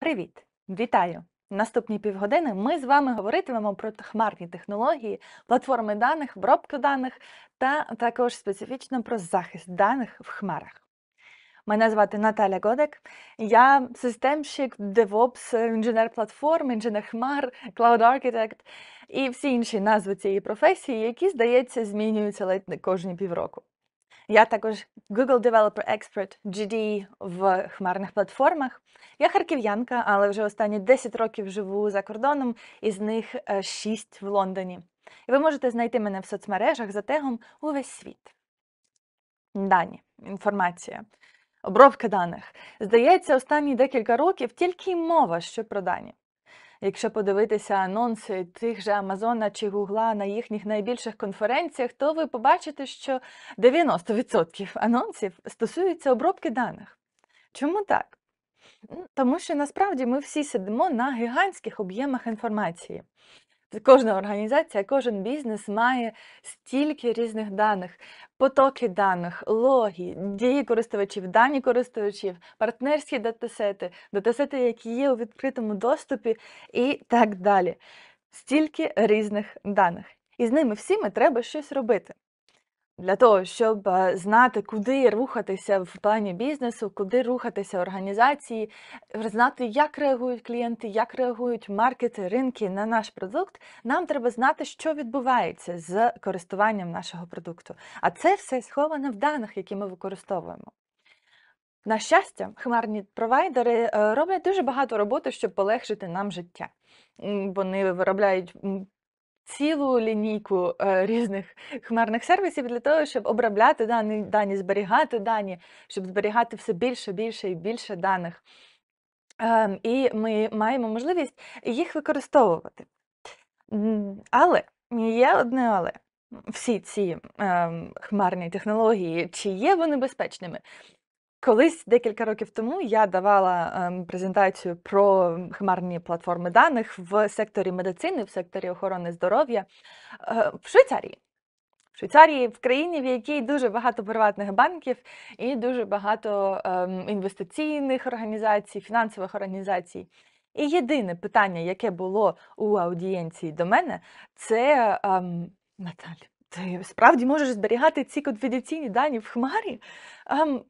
Привіт! Вітаю! Наступні півгодини ми з вами говоритимемо про хмарні технології, платформи даних, обробку даних та також специфічно про захист даних в хмарах. Мене звати Наталя Годек, я системщик, девопс, інженер платформ, інженер хмар, клауд архітект і всі інші назви цієї професії, які, здається, змінюються ледь не кожні півроку. Я також Google Developer Expert GD в хмарних платформах. Я харків'янка, але вже останні 10 років живу за кордоном, із них 6 е, в Лондоні. І ви можете знайти мене в соцмережах за тегом увесь світ. Дані, інформація, обробка даних. Здається, останні декілька років тільки й мова, що про дані. Якщо подивитися анонси тих же Амазона чи Гугла на їхніх найбільших конференціях, то ви побачите, що 90% анонсів стосуються обробки даних. Чому так? Тому що насправді ми всі сидимо на гігантських об'ємах інформації. Кожна організація, кожен бізнес має стільки різних даних, потоки даних, логі, дії користувачів, дані користувачів, партнерські датасети, датасети, які є у відкритому доступі, і так далі. Стільки різних даних. І з ними всіми треба щось робити для того, щоб е, знати, куди рухатися в плані бізнесу, куди рухатися організації, е, знати, як реагують клієнти, як реагують маркети, ринки на наш продукт, нам треба знати, що відбувається з користуванням нашого продукту. А це все сховане в даних, які ми використовуємо. На щастя, хмарні провайдери е, роблять дуже багато роботи, щоб полегшити нам життя. Вони виробляють цілу лінійку е, різних хмарних сервісів для того, щоб обробляти дані, дані, зберігати дані, щоб зберігати все більше, більше і більше даних. Ем, і ми маємо можливість їх використовувати. Але є одне але всі ці ем, хмарні технології, чи є вони безпечними? Колись декілька років тому я давала ем, презентацію про хмарні платформи даних в секторі медицини, в секторі охорони здоров'я е, в Швейцарії. В Швейцарії, в країні, в якій дуже багато приватних банків і дуже багато ем, інвестиційних організацій, фінансових організацій. І єдине питання, яке було у аудієнції до мене, це ем, Наталі, ти справді можеш зберігати ці конфіденційні дані в хмарі? Ем,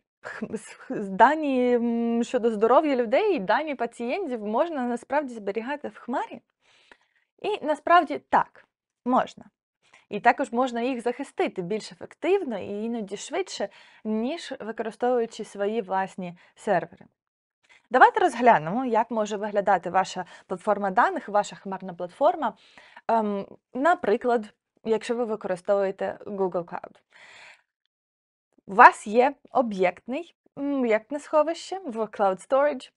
дані щодо здоров'я людей, дані пацієнтів можна насправді зберігати в хмарі. І насправді так, можна. І також можна їх захистити більш ефективно і іноді швидше, ніж використовуючи свої власні сервери. Давайте розглянемо, як може виглядати ваша платформа даних, ваша хмарна платформа. Ем, наприклад, якщо ви використовуєте Google Cloud. У вас є об'єктний об'єктне сховище в Cloud Storage.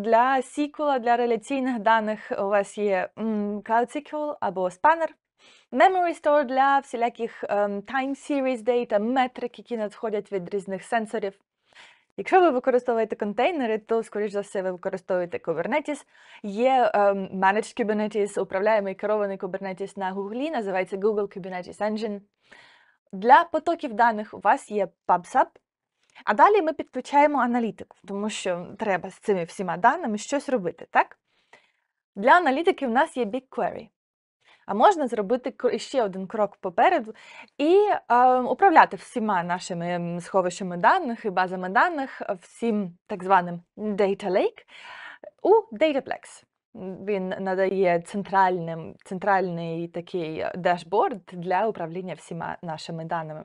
Для SQL, для реляційних даних у вас є Cloud SQL або Spanner. Memory Store для всіляких ем, time series data, метрик, які надходять від різних сенсорів. Якщо ви використовуєте контейнери, то, скоріш за все, ви використовуєте Kubernetes. Є um, Managed Kubernetes, управляємий керований Kubernetes на Google, називається Google Kubernetes Engine. Для потоків даних у вас є PubSub, а далі ми підключаємо аналітику, тому що треба з цими всіма даними щось робити, так? Для аналітики в нас є BigQuery. А можна зробити ще один крок попереду і е, управляти всіма нашими сховищами даних і базами даних, всім так званим Data Lake у Dataplex. Він надає центральним, центральний такий е, дашборд для управління всіма нашими даними.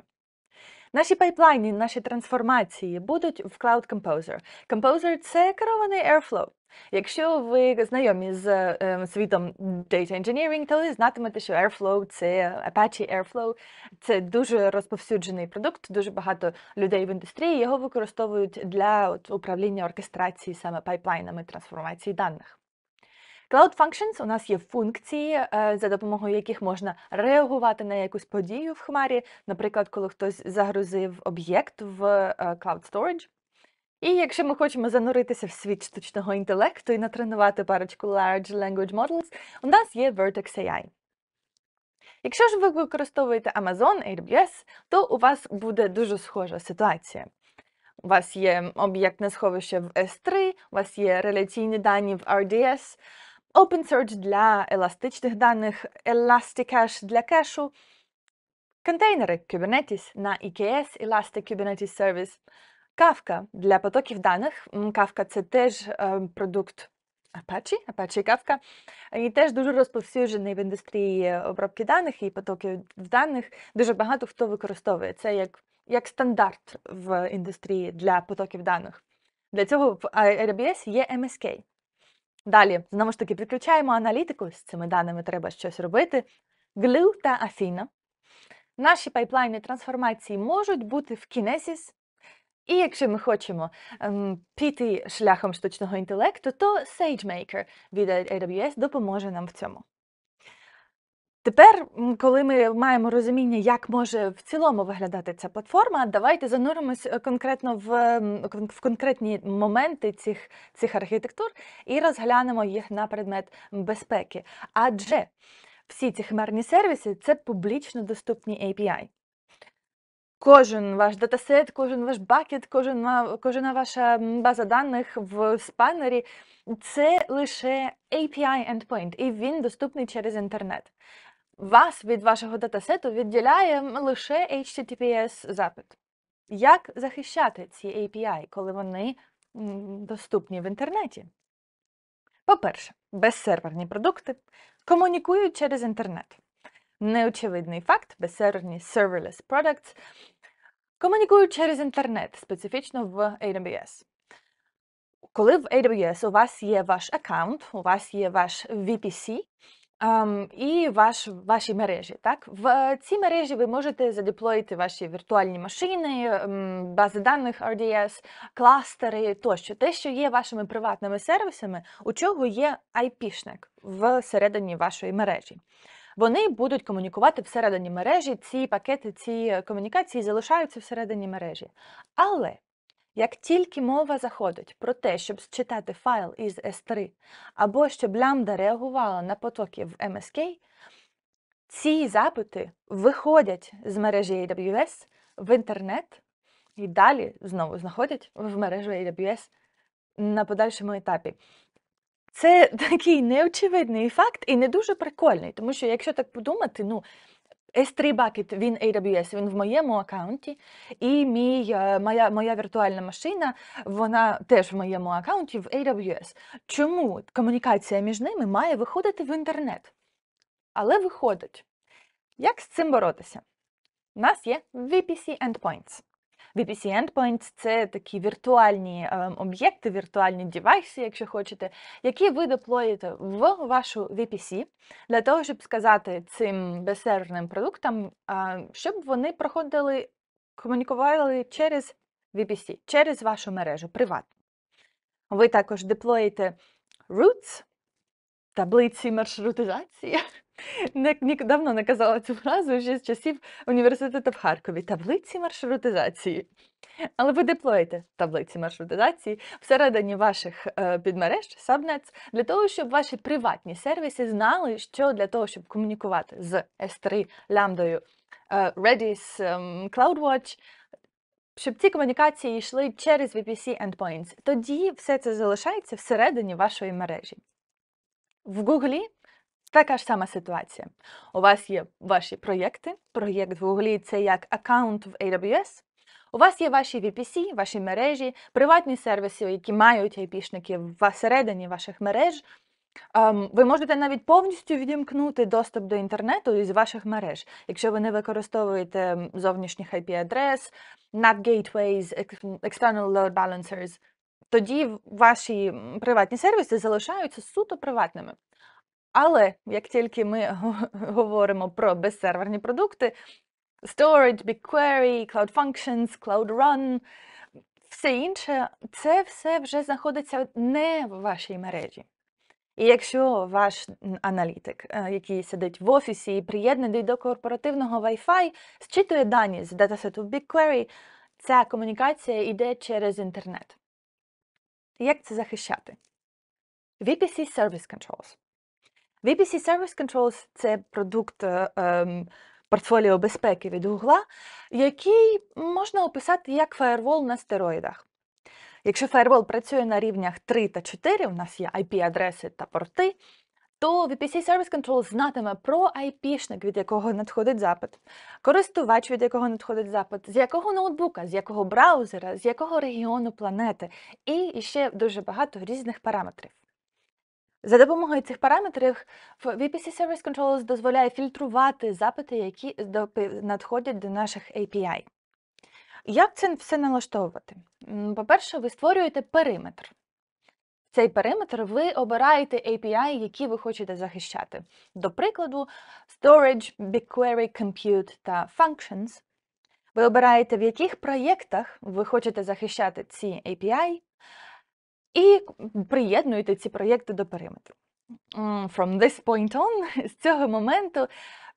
Наші пайплайни, наші трансформації будуть в Cloud Composer. Composer – це керований Airflow. Якщо ви знайомі з е, світом Data Engineering, то ви знатимете, що Airflow – це Apache Airflow. Це дуже розповсюджений продукт, дуже багато людей в індустрії його використовують для управління оркестрації саме пайплайнами трансформації даних. Cloud Functions у нас є функції, е, за допомогою яких можна реагувати на якусь подію в хмарі, наприклад, коли хтось загрузив об'єкт в е, Cloud Storage. І якщо ми хочемо зануритися в світ штучного інтелекту і натренувати парочку Large Language Models, у нас є Vertex AI. Якщо ж ви використовуєте Amazon AWS, то у вас буде дуже схожа ситуація. У вас є об'єктне сховище в S3, у вас є реляційні дані в RDS, OpenSearch для еластичних даних, ElastiCache для кешу, контейнери Kubernetes на EKS, Elastic Kubernetes Service, Kafka для потоків даних. Kafka – це теж е, продукт Apache, Apache Kafka, і теж дуже розповсюджений в індустрії е, обробки даних і потоків даних. Дуже багато хто використовує це як як стандарт в індустрії для потоків даних. Для цього в RBS є MSK. Далі, знову ж таки, підключаємо аналітику, з цими даними треба щось робити. Glue та Афіна. Наші пайплайни трансформації можуть бути в Kinesis, і якщо ми хочемо ем, піти шляхом штучного інтелекту, то SageMaker від AWS допоможе нам в цьому. Тепер, коли ми маємо розуміння, як може в цілому виглядати ця платформа, давайте зануримось е, конкретно в в конкретні моменти цих цих архітектур і розглянемо їх на предмет безпеки. Адже всі ці химерні сервіси це публічно доступні API. Кожен ваш датасет, кожен ваш бакет, кожен, кожна ваша база даних в спанері це лише API endpoint, і він доступний через інтернет. Вас від вашого датасету відділяє лише HTTPS запит. Як захищати ці API, коли вони доступні в інтернеті? По-перше, безсерверні продукти комунікують через інтернет. Неочевидний факт, безсерверні serverless products комунікують через інтернет, специфічно в AWS. Коли в AWS у вас є ваш аккаунт, у вас є ваш VPC, і ваш, ваші мережі. Так? В е, цій мережі ви можете задеплоїти ваші віртуальні машини, ем, бази даних RDS, кластери тощо. Те, що є вашими приватними сервісами, у чого є IP-шник всередині вашої мережі. Вони будуть комунікувати всередині мережі, ці пакети, ці комунікації залишаються всередині мережі. Але як тільки мова заходить про те, щоб читати файл із S3, або щоб лямбда реагувала на потоки в MSK, ем ці запити виходять з мережі AWS в інтернет і далі знову знаходять в мережу AWS на подальшому етапі. Це такий неочевидний факт і не дуже прикольний, тому що якщо так подумати, ну S3 Bucket, він AWS, він в моєму аккаунті, і мій, е, моя моя віртуальна машина, вона теж в моєму аккаунті в AWS. Чому комунікація між ними має виходити в інтернет? Але виходить, як з цим боротися? У нас є VPC Endpoints. VPC Endpoint це такі віртуальні ем, об'єкти, віртуальні девайси, якщо хочете, які ви деплоїте в вашу VPC для того, щоб сказати цим безсерверним продуктам, ем, щоб вони проходили, комунікували через VPC, через вашу мережу приватну. Ви також деплоїте Roots таблиці маршрутизації. Не, давно не казала цю фразу вже з часів університету в Харкові таблиці маршрутизації. Але ви деплоїте таблиці маршрутизації всередині ваших е, підмереж, сабнетс, для того, щоб ваші приватні сервіси знали, що для того, щоб комунікувати з S3 лямдою е, Redis, е, CloudWatch, щоб ці комунікації йшли через VPC endpoints. Тоді все це залишається всередині вашої мережі. В Гуглі така ж сама ситуація. У вас є ваші проєкти. Проєкт в Гуглі це як аккаунт в AWS. У вас є ваші VPC, ваші мережі, приватні сервіси, які мають IP-шники всередині ваших мереж. Ем, ви можете навіть повністю відімкнути доступ до інтернету із ваших мереж, якщо ви не використовуєте зовнішніх IP-адрес, NAT gateways, external load balancers тоді ваші приватні сервіси залишаються суто приватними. Але як тільки ми говоримо про безсерверні продукти, storage, BigQuery, Cloud Functions, Cloud Run, все інше, це все вже знаходиться не в вашій мережі. І якщо ваш аналітик, е, який сидить в офісі і приєднаний до корпоративного Wi-Fi, зчитує дані з датасету BigQuery, ця комунікація йде через інтернет. Як це захищати? VPC Service Controls. VPC Service Controls це продукт е, ем, портфоліо безпеки від Google, який можна описати як фаєрвол на стероїдах. Якщо фаєрвол працює на рівнях 3 та 4, у нас є IP-адреси та порти, то VPC Service Control знатиме про IP-шник, від якого надходить запит, користувач, від якого надходить запит, з якого ноутбука, з якого браузера, з якого регіону планети, і ще дуже багато різних параметрів. За допомогою цих параметрів VPC Service Controls дозволяє фільтрувати запити, які надходять до наших API. Як це все налаштовувати? По-перше, ви створюєте периметр цей периметр, ви обираєте API, які ви хочете захищати. До прикладу, Storage, BigQuery, Compute та Functions. Ви обираєте, в яких проєктах ви хочете захищати ці API, і приєднуєте ці проєкти до периметру. From this point on, з цього моменту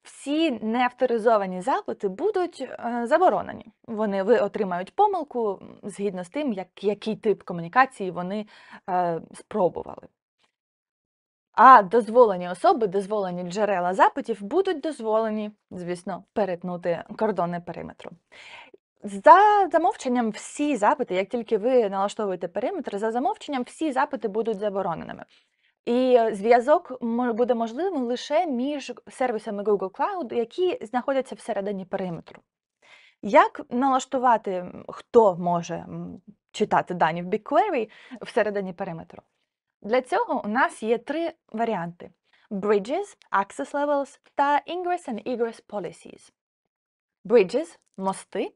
всі неавторизовані запити будуть е, заборонені. Вони ви отримають помилку згідно з тим, як, який тип комунікації вони е, спробували. А дозволені особи, дозволені джерела запитів будуть дозволені, звісно, перетнути кордони периметру. За замовченням, всі запити, як тільки ви налаштовуєте периметр, за замовченням всі запити будуть забороненими. І е, зв'язок буде можливим лише між сервісами Google Cloud, які знаходяться всередині периметру. Як налаштувати, хто може читати дані в BigQuery всередині периметру? Для цього у нас є три варіанти: Bridges, Access Levels та Ingress and Egress Policies. Bridges, мости,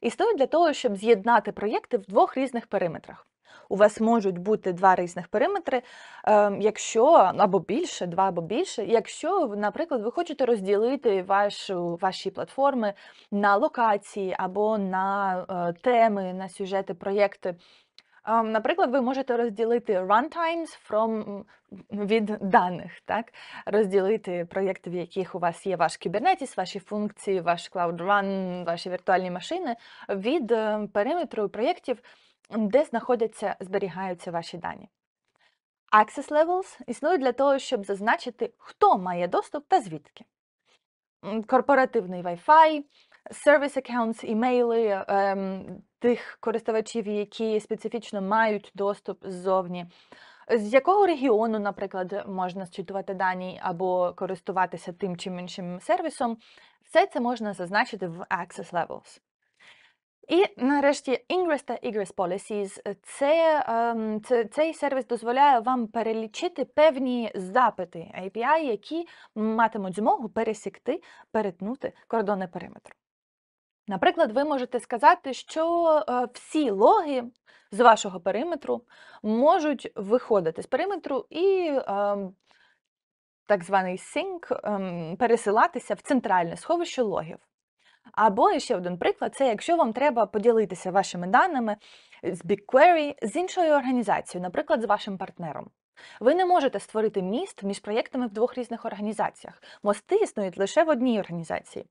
існують для того, щоб з'єднати проєкти в двох різних периметрах у вас можуть бути два різних периметри, ем, якщо або більше, два або більше, якщо, наприклад, ви хочете розділити вашу, ваші платформи на локації або на е, теми, на сюжети, проєкти. Ем, наприклад, ви можете розділити runtimes from від даних, так? розділити проєкти, в яких у вас є ваш кібернетіс, ваші функції, ваш Cloud Run, ваші віртуальні машини від ем, периметру проєктів, де знаходяться, зберігаються ваші дані. Access Levels існують для того, щоб зазначити, хто має доступ та звідки. Корпоративний Wi-Fi, сервіс аккаунтс, імейли ем, тих користувачів, які специфічно мають доступ ззовні, з якого регіону, наприклад, можна зчитувати дані або користуватися тим чи іншим сервісом, все це можна зазначити в Access Levels. І нарешті Ingress та Egress Policies. Це, ем, це, Цей сервіс дозволяє вам перелічити певні запити API, які матимуть змогу пересікти, перетнути кордони периметру. Наприклад, ви можете сказати, що е, всі логи з вашого периметру можуть виходити з периметру і ем, так званий синк ем, пересилатися в центральне сховище логів. Або ще один приклад: це якщо вам треба поділитися вашими даними з BigQuery з іншою організацією, наприклад, з вашим партнером. Ви не можете створити міст між проєктами в двох різних організаціях. Мости існують лише в одній організації.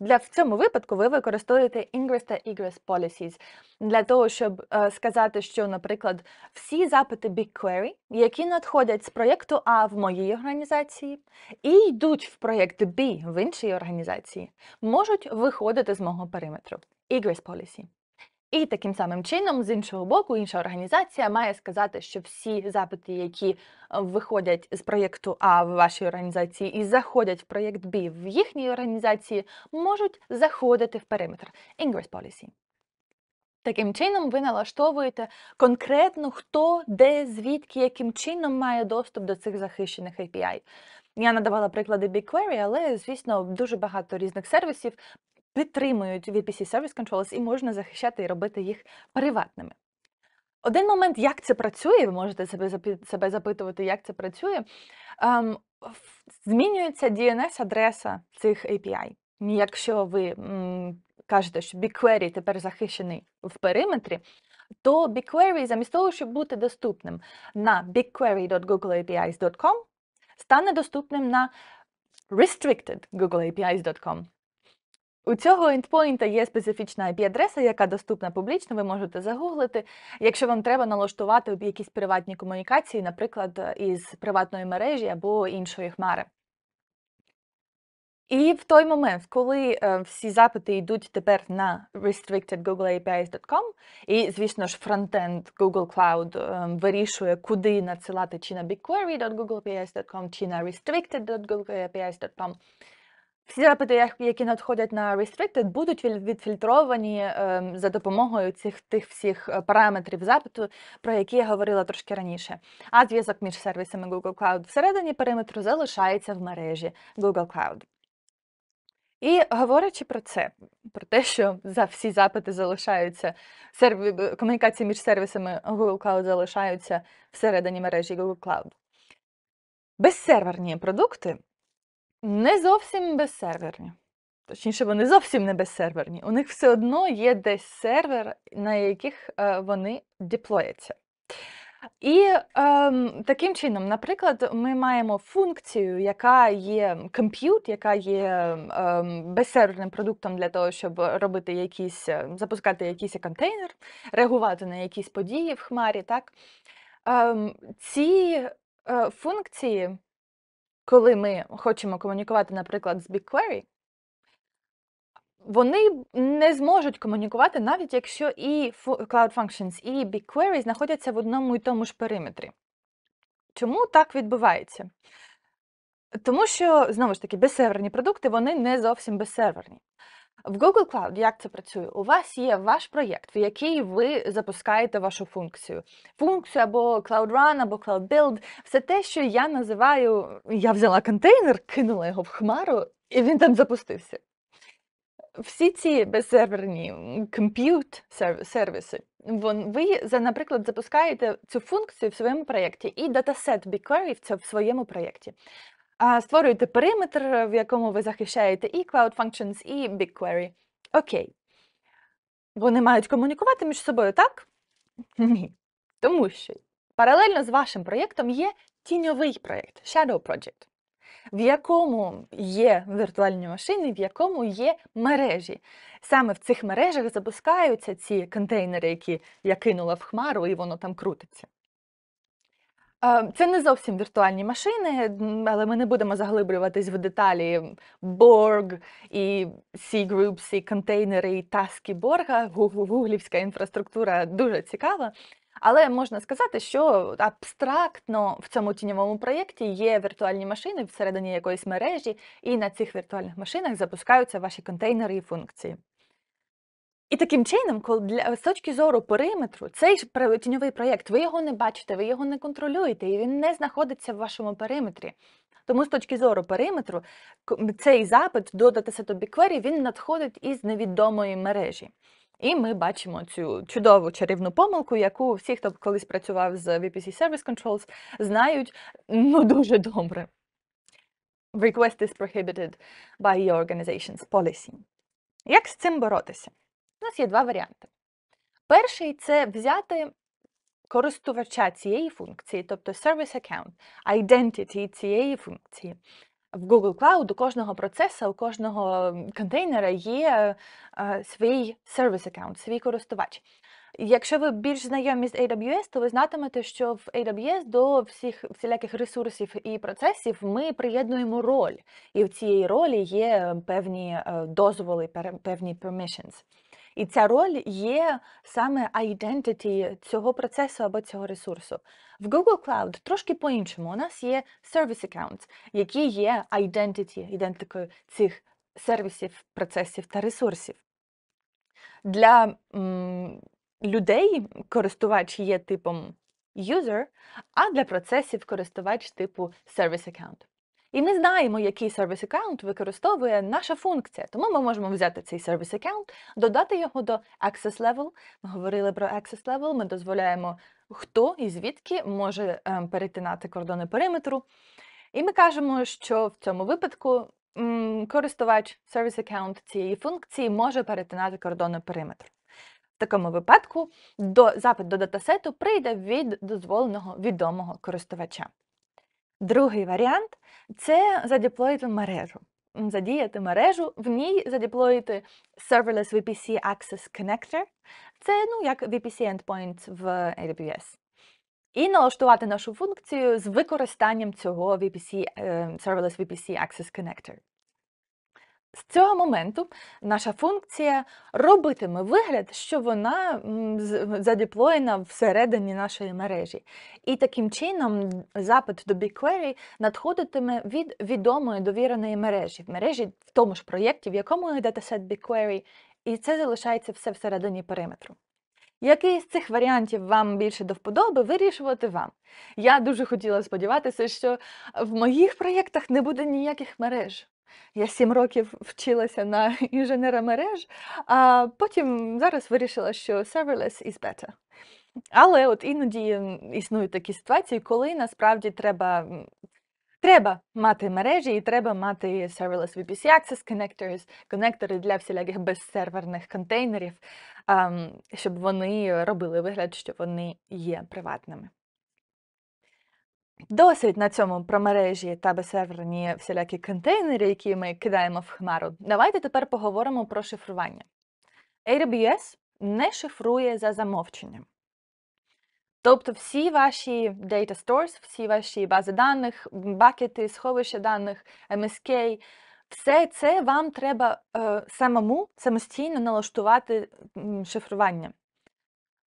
Для в цьому випадку ви використовуєте ingress та egress policies для того, щоб е, сказати, що, наприклад, всі запити BigQuery, які надходять з проєкту А в моїй організації і йдуть в проєкт B в іншій організації, можуть виходити з мого периметру. Egress policy. І таким самим чином, з іншого боку, інша організація має сказати, що всі запити, які е, виходять з проєкту А в вашій організації і заходять в проєкт Б в їхній організації, можуть заходити в периметр Ingress Policy. Таким чином, ви налаштовуєте конкретно, хто, де, звідки, яким чином має доступ до цих захищених API. Я надавала приклади BigQuery, але, звісно, дуже багато різних сервісів підтримують VPC Service Controllers і можна захищати і робити їх приватними. Один момент, як це працює, ви можете себе запитувати, як це працює. Ем, змінюється DNS-адреса цих API. Якщо ви кажете, що BigQuery тепер захищений в периметрі, то BigQuery, замість того, щоб бути доступним на bigquery.googleapis.com, стане доступним на restricted.googleapis.com. У цього ендпоінта є специфічна IP-адреса, яка доступна публічно, ви можете загуглити. Якщо вам треба налаштувати якісь приватні комунікації, наприклад, е, із приватної мережі або іншої хмари. І в той момент, коли е, всі запити йдуть тепер на restrictedgoogleapis.com, і, звісно ж, фронтенд Google Cloud е, вирішує, куди надсилати чи на bigquery.googleapis.com, чи на restricted.googleapis.com, всі запити, які надходять на Restricted, будуть відфільтровані ем, за допомогою цих тих всіх е, параметрів запиту, про які я говорила трошки раніше. А зв'язок між сервісами Google Cloud всередині периметру залишається в мережі Google Cloud. І говорячи про це, про те, що за всі запити залишаються серві... Е, комунікації між сервісами Google Cloud залишаються всередині мережі Google Cloud. Безсерверні продукти не зовсім безсерверні. Точніше, вони зовсім не безсерверні. У них все одно є десь сервер, на яких е, вони деплояться. І ем, таким чином, наприклад, ми маємо функцію, яка є compute, яка є ем, безсерверним продуктом для того, щоб робити якісь, е, запускати якийсь контейнер, реагувати на якісь події в хмарі. Так? Ем, Ці е, функції коли ми хочемо комунікувати, наприклад, з BigQuery, вони не зможуть комунікувати, навіть якщо і Cloud Functions, і BigQuery знаходяться в одному і тому ж периметрі. Чому так відбувається? Тому що, знову ж таки, безсерверні продукти вони не зовсім безсерверні. В Google Cloud як це працює? У вас є ваш проєкт, в який ви запускаєте вашу функцію. Функцію або Cloud Run, або Cloud Build все те, що я називаю, я взяла контейнер, кинула його в хмару, і він там запустився. Всі ці безсерверні compute сервіси, ви, наприклад, запускаєте цю функцію в своєму проєкті, і датасет BigQuery в своєму проєкті. Створюєте периметр, в якому ви захищаєте і Cloud Functions, і BigQuery. Окей. Вони мають комунікувати між собою, так? Ні. Тому що паралельно з вашим проєктом є тіньовий проєкт Shadow Project, в якому є віртуальні машини, в якому є мережі. Саме в цих мережах запускаються ці контейнери, які я кинула в хмару, і воно там крутиться. Е, це не зовсім віртуальні машини, але ми не будемо заглиблюватись в деталі Borg і C-Groups, і контейнери, і таски Борга. Гуглівська інфраструктура дуже цікава. Але можна сказати, що абстрактно в цьому тіньовому проєкті є віртуальні машини всередині якоїсь мережі, і на цих віртуальних машинах запускаються ваші контейнери і функції. І таким чином, коли для з точки зору периметру, цей тіньовий проєкт, ви його не бачите, ви його не контролюєте, і він не знаходиться в вашому периметрі. Тому з точки зору периметру, цей запит до Dataset Query, він надходить із невідомої мережі. І ми бачимо цю чудову чарівну помилку, яку всі, хто колись працював з VPC Service Controls, знають ну дуже добре. Request is prohibited by your organization's policy. Як з цим боротися? нас є два варіанти. Перший це взяти користувача цієї функції, тобто Service Account, Identity цієї функції. В Google Cloud у кожного процесу, у кожного контейнера є е, е, свій Service Account, свій користувач. Якщо ви більш знайомі з AWS, то ви знатимете, що в AWS до всіх всіляких ресурсів і процесів ми приєднуємо роль, і в цій ролі є певні е, дозволи, певні permissions. І ця роль є саме identity цього процесу або цього ресурсу. В Google Cloud трошки по-іншому. У нас є Service Accounts, які є identity, ідентикою цих сервісів, процесів та ресурсів. Для м, людей користувач є типом user, а для процесів користувач типу Service Account. І ми знаємо, який сервіс аккаунт використовує наша функція. Тому ми можемо взяти цей сервіс аккаунт, додати його до access level. Ми говорили про access level, ми дозволяємо, хто і звідки може ем, перетинати кордони периметру. І ми кажемо, що в цьому випадку користувач service account цієї функції може перетинати кордони периметру. В такому випадку до запит до датасету прийде від дозволеного відомого користувача. Другий варіант це задеплоїти мережу. Задіяти мережу, в ній задеплоїти Serverless VPC Access Connector. Це ну, як VPC Endpoint в AWS. І налаштувати нашу функцію з використанням цього VPC, е, Serverless VPC Access Connector. З цього моменту наша функція робитиме вигляд, що вона задеплоєна всередині нашої мережі. І таким чином запит до BigQuery надходитиме від відомої довіреної мережі, в мережі в тому ж проєкті, в якому є датасет BigQuery, і це залишається все всередині периметру. Який з цих варіантів вам більше до вподоби, вирішувати вам. Я дуже хотіла сподіватися, що в моїх проєктах не буде ніяких мереж. Я сім років вчилася на інженера мереж, а потім зараз вирішила, що serverless is better. Але от іноді існують такі ситуації, коли насправді треба Треба мати мережі і треба мати serverless VPC access connectors, конектори для всіляких безсерверних контейнерів, щоб вони робили вигляд, що вони є приватними. Досить на цьому про мережі та безсерверні всілякі контейнери, які ми кидаємо в хмару. Давайте тепер поговоримо про шифрування. AWS не шифрує за замовченням. Тобто всі ваші data stores, всі ваші бази даних, бакети, сховища даних, MSK, все це вам треба е, самому самостійно налаштувати шифрування.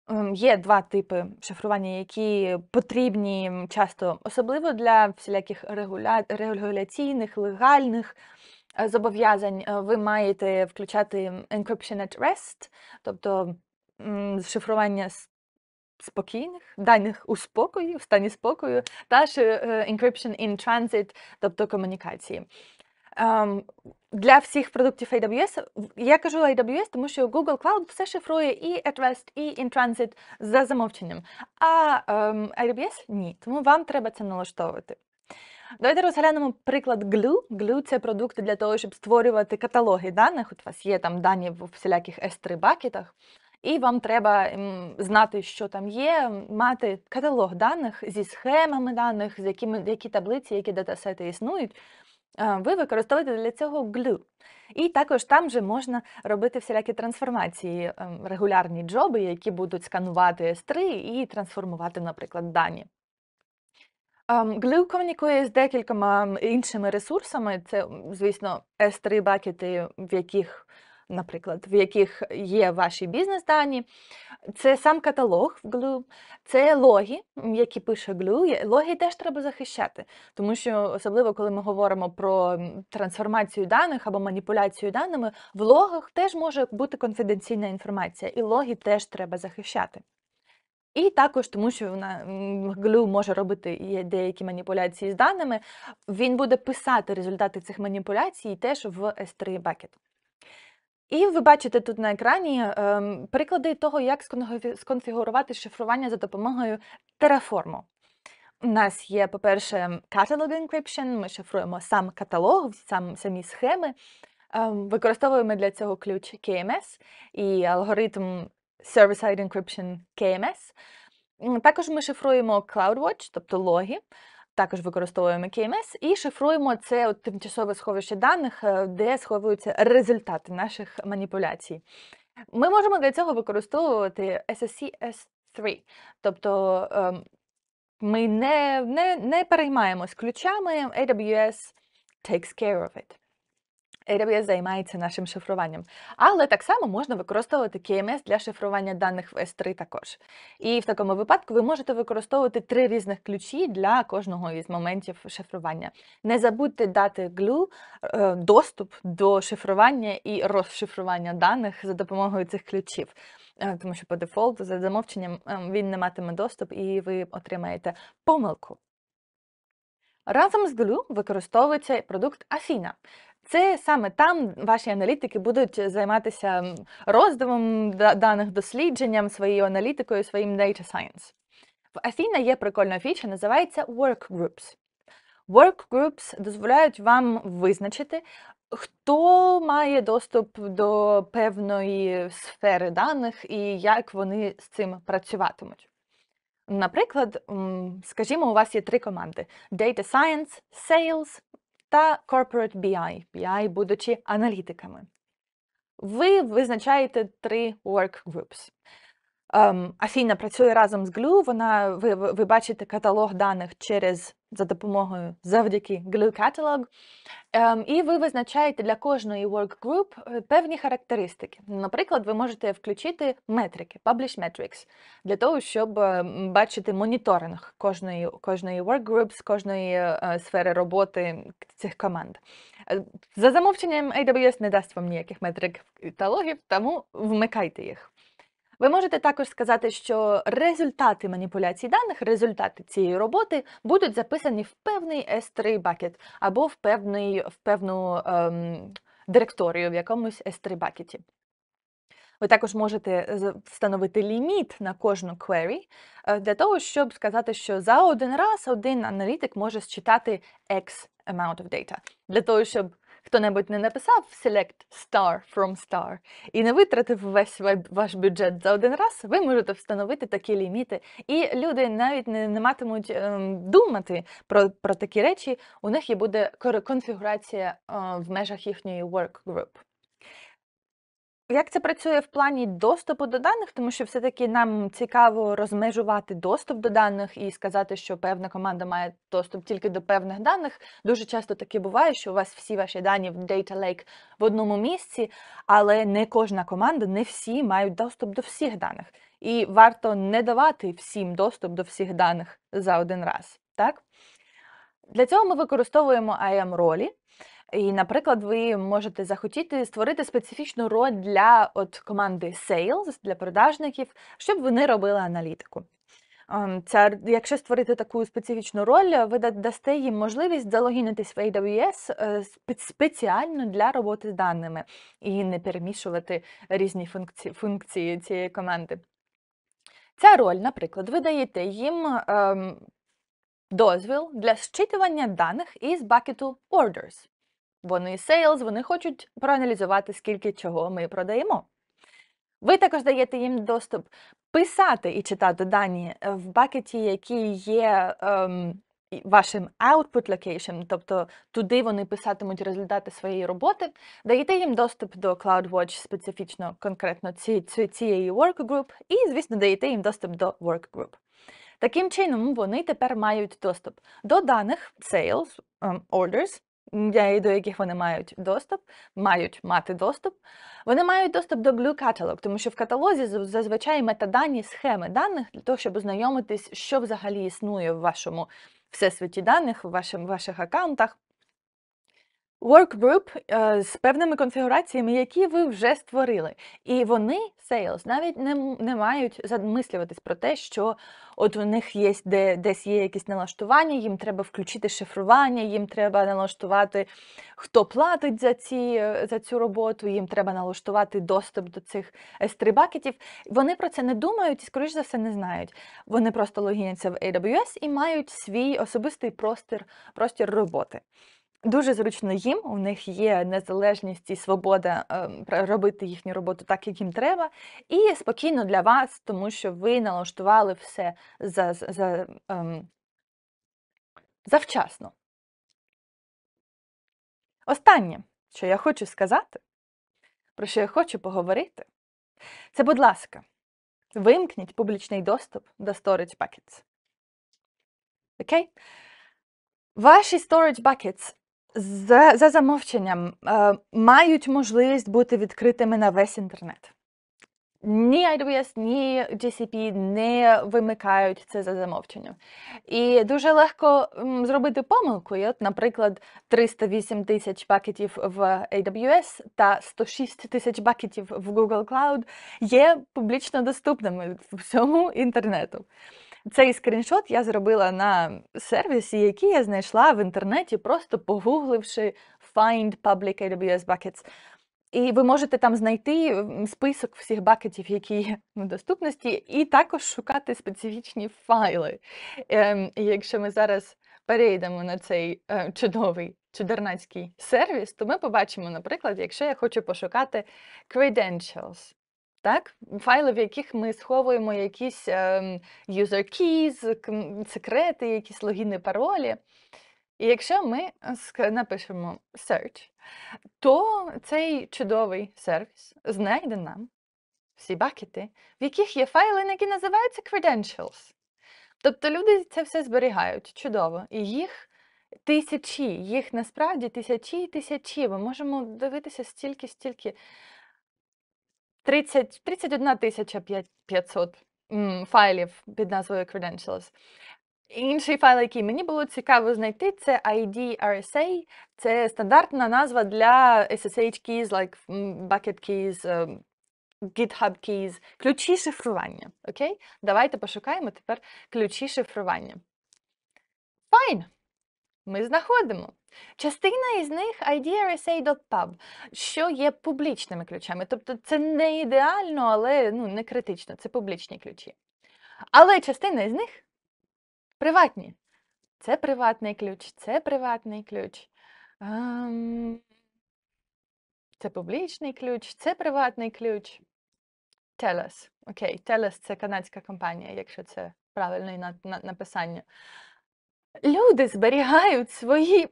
Ем, є два типи шифрування, які потрібні часто, особливо для всіляких регуля... регуляційних, легальних е, зобов'язань. Е, ви маєте включати encryption at rest, тобто шифрування спокійних, даних у спокою, в стані спокою, та е, encryption in transit, тобто комунікації. Ем, для всіх продуктів AWS. Я кажу AWS, тому що Google Cloud все шифрує і at rest, і in transit за замовченням. А ем, AWS ні, тому вам треба це налаштовувати. Давайте розглянемо приклад Glue. Glue – це продукти для того, щоб створювати каталоги даних. От у вас є там дані в всіляких S3 бакетах, і вам треба знати, що там є, мати каталог даних зі схемами даних, з якими які таблиці, які датасети існують ви використовуєте для цього glue. І також там же можна робити всілякі трансформації, е, регулярні джоби, які будуть сканувати S3 і трансформувати, наприклад, дані. Glue ем, комунікує з декількома іншими ресурсами. Це, звісно, S3 бакети, в яких наприклад, в яких є ваші бізнес-дані, це сам каталог в Glue, це логі, які пише Glue. Логі теж треба захищати, тому що особливо коли ми говоримо про трансформацію даних або маніпуляцію даними, в логах теж може бути конфіденційна інформація, і логі теж треба захищати. І також тому, що вона Глю може робити деякі маніпуляції з даними, він буде писати результати цих маніпуляцій теж в S3 Bucket. І ви бачите тут на екрані ем, приклади того, як сконфігурувати шифрування за допомогою Terraform. У нас є, по-перше, Catalog Encryption, ми шифруємо сам каталог, сам, самі схеми. Ем, використовуємо для цього ключ KMS і алгоритм Server-Side Encryption KMS. Також ми шифруємо CloudWatch, тобто логи. Також використовуємо KMS і шифруємо це от тимчасове сховище даних, е, де сховуються результати наших маніпуляцій. Ми можемо для цього використовувати sscs 3 тобто ем, ми не не, не переймаємось ключами AWS takes care of it. Area займається нашим шифруванням. Але так само можна використовувати KMS для шифрування даних в S3 також. І в такому випадку ви можете використовувати три різних ключі для кожного із моментів шифрування. Не забудьте дати glue е, доступ до шифрування і розшифрування даних за допомогою цих ключів. Е, тому що по дефолту за замовченням ем, він не матиме доступ і ви отримаєте помилку. Разом з Glue використовується продукт Афіна. Це саме там ваші аналітики будуть займатися роздивом даних дослідженням, своєю аналітикою, своїм Data Science. В Афіна є прикольна фіча, називається Workgroups. Workgroups дозволяють вам визначити, хто має доступ до певної сфери даних і як вони з цим працюватимуть. Наприклад, скажімо, у вас є три команди: Data Science, Sales та Corporate BI, BI, будучи аналітиками. Ви визначаєте три work groups. Ем, Афіна працює разом з Glue, вона ви, ви бачите каталог даних через за допомогою завдяки Glue Catalog. Ем, і ви визначаєте для кожної work е, певні характеристики. Наприклад, ви можете включити метрики, Publish Metrics, для того, щоб е, бачити моніторинг кожної кожної work group, з кожної е, сфери роботи цих команд. За замовченням, AWS не дасть вам ніяких метрик та логів, тому вмикайте їх. Ви можете також сказати, що результати маніпуляцій даних, результати цієї роботи будуть записані в певний S3 бакет або в певний, в певну ем, директорію в якомусь S3 бакеті. Ви також можете встановити ліміт на кожну query е, для того, щоб сказати, що за один раз один аналітик може считати X amount of data. для того, щоб хто-небудь не написав Select Star from Star і не витратив весь ваш бюджет за один раз, ви можете встановити такі ліміти. І люди навіть не, не матимуть ем, думати про про такі речі. У них і буде конфігурація е, в межах їхньої work group. Як це працює в плані доступу до даних, тому що все-таки нам цікаво розмежувати доступ до даних і сказати, що певна команда має доступ тільки до певних даних. Дуже часто таке буває, що у вас всі ваші дані в Data Lake в одному місці, але не кожна команда, не всі мають доступ до всіх даних. І варто не давати всім доступ до всіх даних за один раз. Так? Для цього ми використовуємо IAM-ролі. І, наприклад, ви можете захотіти створити специфічну роль для от команди Sales, для продажників, щоб вони робили аналітику. Ем, ця, якщо створити таку специфічну роль, ви дасте їм можливість залогінитись в AWS е, спеціально для роботи з даними і не перемішувати різні функції, функції цієї команди. Ця роль, наприклад, ви даєте їм ем, дозвіл для зчитування даних із бакету Orders. Вони Sales, вони хочуть проаналізувати, скільки чого ми продаємо. Ви також даєте їм доступ писати і читати дані в бакеті, які є ем, вашим output location, тобто туди вони писатимуть результати своєї роботи. Даєте їм доступ до CloudWatch специфічно конкретно ці, ці, цієї workgroup, і, звісно, даєте їм доступ до workgroup. Таким чином, вони тепер мають доступ до даних sales, ем, orders, до яких вони мають доступ, мають мати доступ. Вони мають доступ до Blue Catalog, тому що в каталозі зазвичай метадані схеми даних для того, щоб ознайомитись, що взагалі існує в вашому всесвіті даних, в ваших, ваших аккаунтах. Workgroup е, з певними конфігураціями, які ви вже створили. І вони, Sales, навіть не не мають замислюватись про те, що от у них є де, десь є якісь налаштування, їм треба включити шифрування, їм треба налаштувати, хто платить за ці, за цю роботу, їм треба налаштувати доступ до цих s бакетів. Вони про це не думають і, скоріш за все, не знають. Вони просто логіняться в AWS і мають свій особистий простір, простір роботи. Дуже зручно їм, у них є незалежність і свобода ем, робити їхню роботу так, як їм треба, і спокійно для вас, тому що ви налаштували все за, за, ем, завчасно. Останнє, що я хочу сказати, про що я хочу поговорити, це, будь ласка, вимкніть публічний доступ до Storage Buckets. Окей? Ваші storage buckets за за замовченням е, мають можливість бути відкритими на весь інтернет. Ні AWS, ні GCP не вимикають це за замовченням. І дуже легко зробити помилку. І от, Наприклад, 308 тисяч пакетів в AWS та 106 тисяч бакетів в Google Cloud є публічно доступними всьому інтернету. Цей скріншот я зробила на сервісі, який я знайшла в інтернеті, просто погугливши Find Public AWS Buckets. І ви можете там знайти список всіх бакетів, які є в доступності, і також шукати специфічні файли. Ем, Якщо ми зараз перейдемо на цей е, чудовий чудернацький сервіс, то ми побачимо, наприклад, якщо я хочу пошукати credentials так? Файли, в яких ми сховуємо якісь ем, user keys, секрети, якісь логіни, паролі. І якщо ми напишемо search, то цей чудовий сервіс знайде нам всі бакети, в яких є файли, які називаються credentials. Тобто люди це все зберігають чудово. І їх тисячі, їх насправді тисячі і тисячі. Ми можемо дивитися стільки-стільки 30, 31 тисяча 500 файлів під назвою Credentials. Інший файл, який мені було цікаво знайти, це ID RSA. Це стандартна назва для SSH keys, like bucket keys, GitHub э, keys, ключі шифрування. Окей? Давайте пошукаємо тепер ключі шифрування. Fine! ми знаходимо. Частина із них idrsa.pub, що є публічними ключами. Тобто це не ідеально, але ну, не критично, це публічні ключі. Але частина із них приватні. Це приватний ключ, це приватний ключ. Ем... Це публічний ключ, це приватний ключ. Телес. Окей, Телес це канадська компанія, якщо це правильне написання. Люди зберігають свої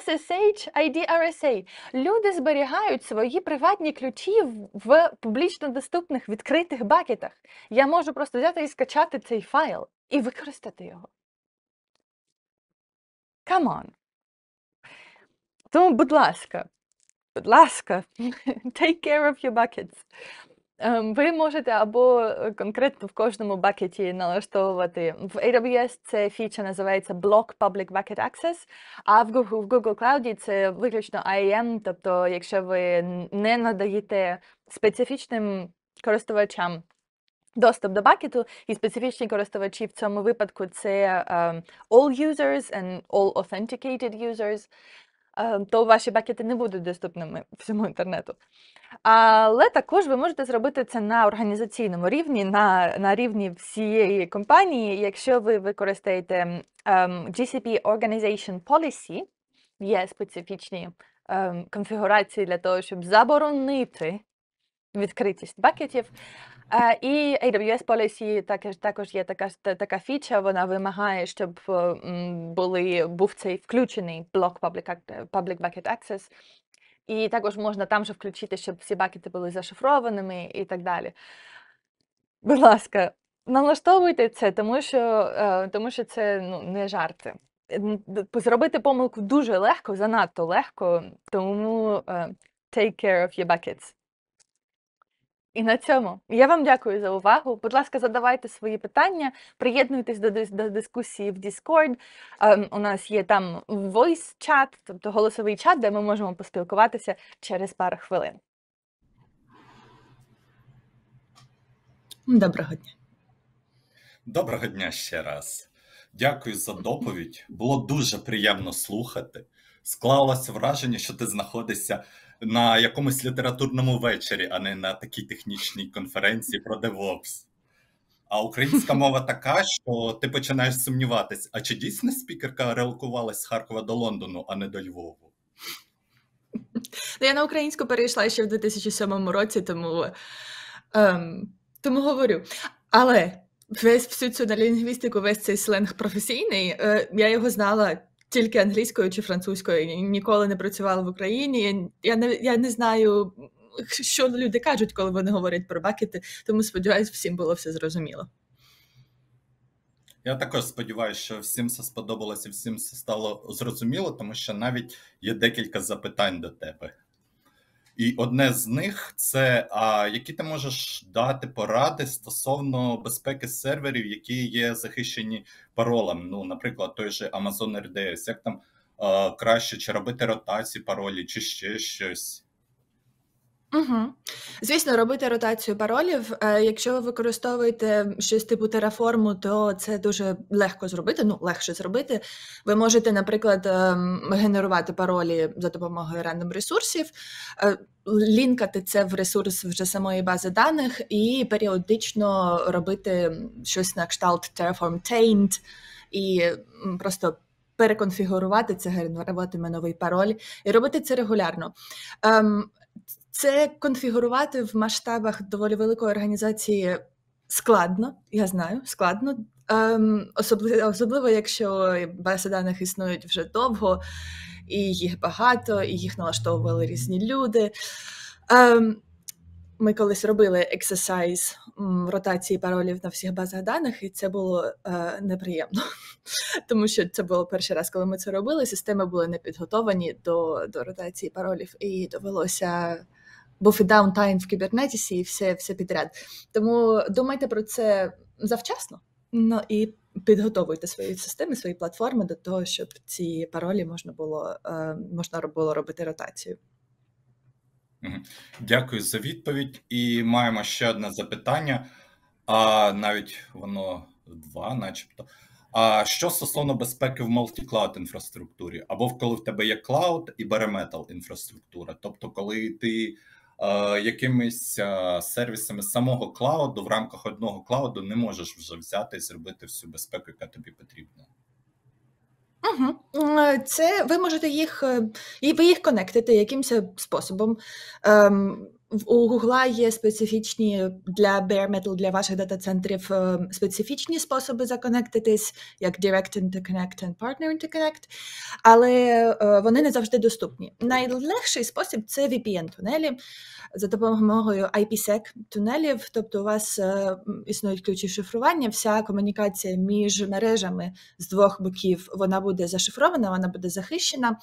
.ssh, ID Люди зберігають свої приватні ключі в публічно доступних відкритих бакетах. Я можу просто взяти і скачати цей файл і використати його. Come on. Тому, будь ласка, будь ласка, take care of your buckets. Ем, ви можете або е, конкретно в кожному бакеті налаштовувати в AWS. Це фіча називається Block Public Bucket Access, а в Google, в Google Cloud це виключно IAM, тобто, якщо ви не надаєте специфічним користувачам. Доступ до бакету і специфічні користувачі в цьому випадку це um, all users and all authenticated users. Ем, то ваші бакети не будуть доступними всьому інтернету. Але також ви можете зробити це на організаційному рівні, на на рівні всієї компанії, якщо ви використаєте ем, GCP Organization Policy, є специфічні ем, конфігурації для того, щоб заборонити відкритість бакетів. Е, і AWS Policy також також є така така фіча. Вона вимагає, щоб е, були був цей включений блок Public, Public Bucket Access. І також можна там же включити, щоб всі бакети були зашифрованими і так далі. Будь ласка, налаштовуйте це, тому що е, тому що це ну, не жарти. Зробити помилку дуже легко, занадто легко, тому take care of your buckets. І на цьому я вам дякую за увагу. Будь ласка, задавайте свої питання, приєднуйтесь до до дискусії в Discord. Е, у нас є там voice чат, тобто голосовий чат, де ми можемо поспілкуватися через пару хвилин. Доброго дня. Доброго дня ще раз. Дякую за доповідь. Було дуже приємно слухати. Склалося враження, що ти знаходишся на якомусь літературному вечорі, а не на такій технічній конференції про DevOps. А українська мова така, що ти починаєш сумніватися, а чи дійсно спікерка релокувалась з Харкова до Лондону, а не до Львову? Ну, я на українську перейшла ще в 2007 році, тому ем, тому говорю. Але весь всю цю лінгвістику, весь цей сленг професійний, е, я його знала тільки англійською чи французькою. Ніколи не працювала в Україні. Я не я не знаю, що люди кажуть, коли вони говорять про бакети. Тому сподіваюсь, всім було все зрозуміло. Я також сподіваюся, що всім все сподобалося, всім все стало зрозуміло, тому що навіть є декілька запитань до тебе. І одне з них це а які ти можеш дати поради стосовно безпеки серверів, які є захищені паролем. Ну, наприклад, той же Amazon RDS, як там а, краще чи робити ротацію паролі, чи ще щось. Угу. Звісно, робити ротацію паролів. Е, якщо ви використовуєте щось типу тераформу, то це дуже легко зробити. Ну, легше зробити. Ви можете, наприклад, ем, генерувати паролі за допомогою рандом ресурсів. Е, лінкати це в ресурс вже самої бази даних і періодично робити щось на кшталт Terraform Taint і просто. Переконфігурувати це, генеруватиме новий пароль і робити це регулярно. Ем, це конфігурувати в масштабах доволі великої організації складно, я знаю, складно. Ем, особливо, особливо якщо бази даних існують вже довго, і їх багато, і їх налаштовували різні люди. Ем, Ми колись робили ексесайз ротації паролів на всіх базах даних, і це було е, неприємно, тому що це було перший раз, коли ми це робили. Системи були не підготовані до до ротації паролів, і довелося. Був і даунтайм в кібернетісі, і все все підряд. Тому думайте про це завчасно. Ну і Підготовуйте свої системи, свої платформи до того, щоб ці паролі можна було е, можна було робити ротацію. Дякую за відповідь. І маємо ще одне запитання, а навіть воно два, начебто. А що стосовно безпеки в мультиклауд інфраструктурі, або коли в тебе є клауд і береметал інфраструктура? Тобто, коли ти Е, якимись е, сервісами самого клауду в рамках одного клауду не можеш вже взяти і зробити всю безпеку, яка тобі потрібна. Угу. Це ви можете їх і ви їх конектити якимось способом. Ем, у Гугла є специфічні для bare metal, для ваших дата-центрів е, специфічні способи законектитись, як Direct Interconnect and Partner Interconnect, але е, вони не завжди доступні. Найлегший спосіб це VPN-тунелі за допомогою IPsec тунелів. Тобто, у вас е, існують ключі шифрування, вся комунікація між мережами з двох боків вона буде зашифрована, вона буде захищена.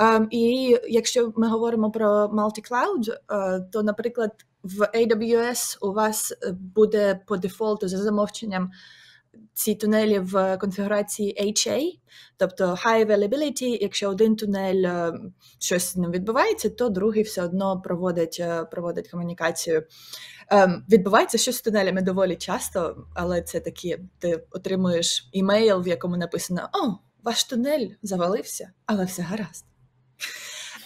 Ем, і якщо ми говоримо про multi-cloud, е, то, наприклад, в AWS у вас е, буде по дефолту за замовченням. Ці тунелі в конфігурації HA, тобто high availability, якщо один тунель е, щось не відбувається, то другий все одно проводить проводить комунікацію. Ем, відбувається щось з тунелями доволі часто, але це такі: ти отримуєш імейл, в якому написано: О, ваш тунель завалився, але все гаразд.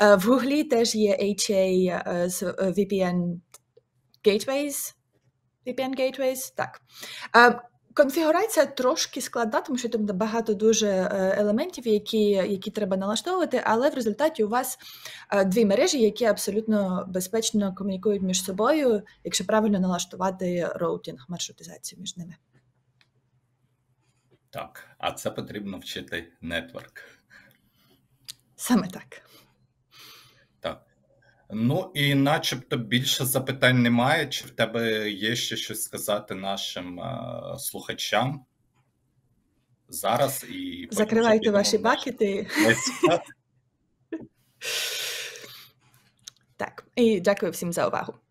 Е, в Гуглі теж є HA е, з е, VPN Gateways. VPN Gateways, так. Конфігурація трошки складна, тому що там багато дуже елементів, які які треба налаштовувати, але в результаті у вас дві мережі, які абсолютно безпечно комунікують між собою, якщо правильно налаштувати роутинг, маршрутизацію між ними. Так, а це потрібно вчити нетворк. Саме так. Ну і начебто більше запитань немає. Чи в тебе є ще щось сказати нашим е, слухачам зараз і закривайте ваші бакети. Так, і дякую всім за увагу.